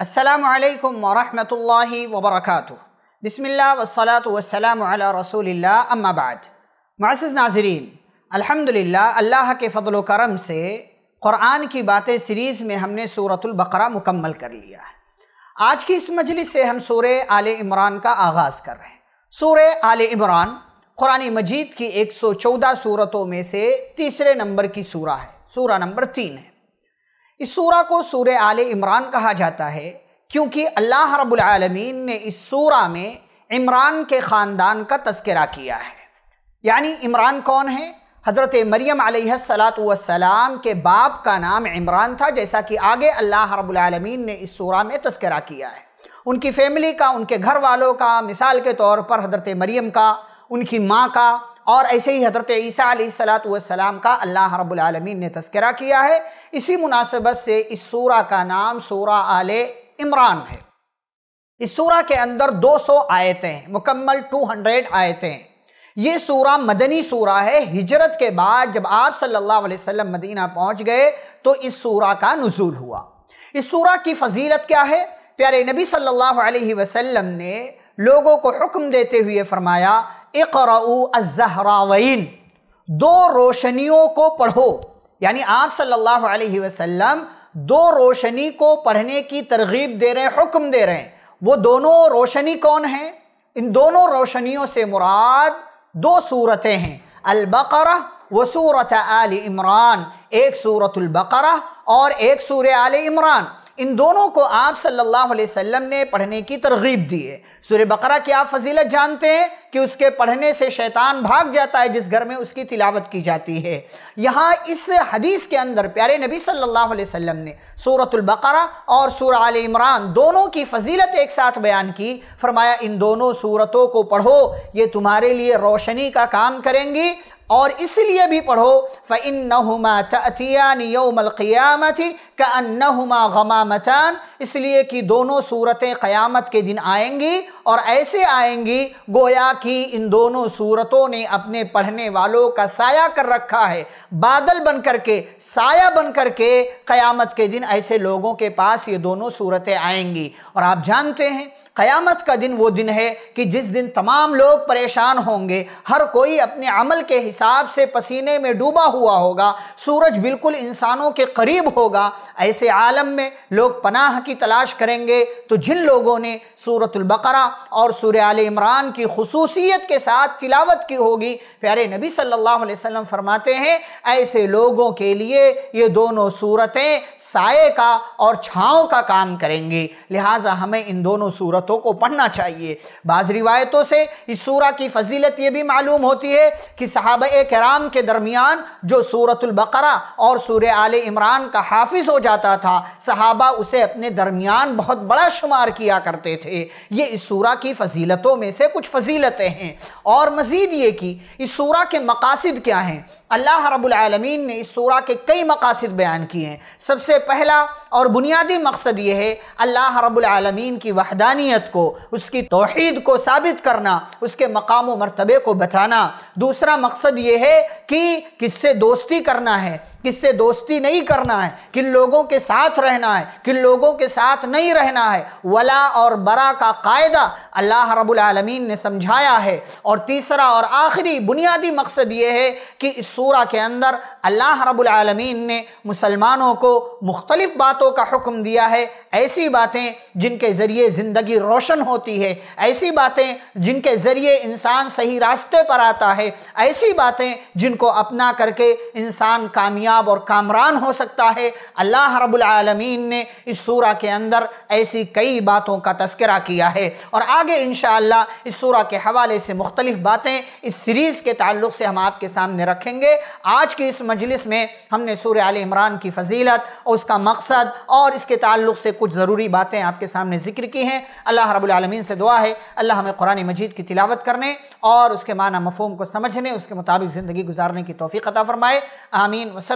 असलकम वरहमल वबरक बसमिल्ल वसलात वसलाम रसूल अम्माबाद मासिस नाजरीन अल्हम्दुलिल्लाह अल्लाह के फ़ल करम से क़ुरान की बातें सीरीज़ में हमने सूरतुल्बकरा मुकम्मल कर लिया है आज की इस मजलिस से हम सूर आल इमरान का आगाज़ कर रहे हैं सूर आल इमरान क़ुरान मजीद की 114 सूरतों में से तीसरे नंबर की सूरा है सूरा नंबर तीन है इस सूरा को सूर आल इमरान कहा जाता है क्योंकि अल्लाह रबालमीन ने इस सूरा में इमरान के ख़ानदान का तस्करा किया है यानी इमरान कौन है हज़रत मरियम सलाम के बाप का नाम इमरान था जैसा कि आगे अल्लाह रबालमीन ने इस सूरा में तस्करा किया है उनकी फैमिली का उनके घर वालों का मिसाल के तौर पर हज़रत मरीम का उनकी माँ का और ऐसे ही हज़रत ईसा सलाम का अल्लाह रबालमीन ने तस्करा किया है इसी मुनासिबत से इस सूरा का नाम सूरा आल इमरान है इस सूरा के अंदर 200 आयतें हैं मुकम्मल 200 आयतें हैं ये सूरा मदनी सूरा है हिजरत के बाद जब आप सल्लल्लाहु अलैहि वसल्लम मदीना पहुंच गए तो इस सूरा का नजूल हुआ इस सूरा की फजीलत क्या है प्यारे नबी सल्लल्लाहु अलैहि वसल्लम ने लोगों को हुक्म देते हुए फरमाया इकराउज़हरावीन दो रोशनियों को पढ़ो यानी आप सल्लल्लाहु अलैहि वसल्लम दो रोशनी को पढ़ने की तरगीब दे रहे हैं हुक्म दे रहे हैं वो दोनों रोशनी कौन हैं इन दोनों रोशनियों से मुराद दो सूरतें हैं अलबकरा व सूरत आल इमरान एक सूरतुल्बकरा और एक सूर आल इमरान इन दोनों को आप सल्लल्लाहु अलैहि वसल्लम ने पढ़ने की तरगीब दी है सूर्य बकरा की आप फजीलत जानते हैं कि उसके पढ़ने से शैतान भाग जाता है जिस घर में उसकी तिलावत की जाती है यहाँ इस हदीस के अंदर प्यारे नबी सल्लल्लाहु अलैहि वसल्लम ने सूरतुल बकरा और सूरह आल इमरान दोनों की फजीलत एक साथ बयान की फरमाया इन दोनों सूरतों को पढ़ो ये तुम्हारे लिए रोशनी का काम करेंगी और इसलिए भी पढ़ो फ़िन नहुमा यौमल क़ियामत का गमामतान इसलिए कि दोनों सूरतें क़यामत के दिन आएंगी और ऐसे आएंगी गोया कि इन दोनों सूरतों ने अपने पढ़ने वालों का साया कर रखा है बादल बन करके साया बन करके क़यामत के दिन ऐसे लोगों के पास ये दोनों सूरतें आएंगी और आप जानते हैं क़यामत का दिन वो दिन है कि जिस दिन तमाम लोग परेशान होंगे हर कोई अपने अमल के हिसाब से पसीने में डूबा हुआ होगा सूरज बिल्कुल इंसानों के करीब होगा ऐसे आलम में लोग पनाह की तलाश करेंगे तो जिन लोगों ने सूरतुल्बकरा और सूर्य आल इमरान की खसूसियत के साथ तिलावत की होगी प्यारे नबी सल्लल्लाहु अलैहि वसल्लम फरमाते हैं ऐसे लोगों के लिए ये दोनों सूरतें साय का और छाँव का काम करेंगी लिहाजा हमें इन दोनों सूरत सूरतों को पढ़ना चाहिए बाज़ रिवायतों से इस सूरा की फजीलत यह भी मालूम होती है कि साहब कराम के दरमियान जो सूरतुलबकरा और सूर आल इमरान का हाफिज़ हो जाता था सहाबा उसे अपने दरमियान बहुत बड़ा शुमार किया करते थे ये इस सूरा की फजीलतों में से कुछ फजीलतें हैं और मज़ीद ये कि इस सूरा के मकासद क्या हैं अल्लाह रबालमीन ने इस सूरा के कई मकासद बयान किए हैं सबसे पहला और बुनियादी मकसद ये है अल्लाह रबालमीन की वहदानियत इंसानियत को उसकी तोहद को साबित करना उसके मकाम व मरतबे को बचाना दूसरा मकसद ये है कि किससे दोस्ती करना है किससे दोस्ती नहीं करना है किन लोगों के साथ रहना है किन लोगों के साथ नहीं रहना है वला और बरा का कायदा अल्लाह रबालमीन ने समझाया है और तीसरा और आखिरी बुनियादी मकसद ये है कि इस सूरा के अंदर अल्लाह रबालमीन ने मुसलमानों को मुख्तलिफ़ बातों का हुक्म दिया है ऐसी बातें जिनके ज़रिए ज़िंदगी रोशन होती है ऐसी बातें जिनके ज़रिए इंसान सही रास्ते पर आता है ऐसी बातें जिनको अपना करके इंसान कामयाब कामयाब और कामरान हो सकता है अल्लाह रबालमीन ने इस सूरा के अंदर ऐसी कई बातों का तस्करा किया है और आगे इन इस सूरा के हवाले से मुख्तलिफ़ बातें इस सीरीज़ के ताल्लुक से हम आपके सामने रखेंगे आज की इस मजलिस में हमने सूर आल इमरान की फजीलत और उसका मकसद और इसके ताल्लुक से कुछ ज़रूरी बातें आपके सामने ज़िक्र की हैं अल्लाह रबालमीन से दुआ है अल्लाह हमें कुरान मजीद की तिलावत करने और उसके माना मफहम को समझने उसके मुताबिक ज़िंदगी गुजारने की तोफ़ी अता फ़रमाए आमीन वसल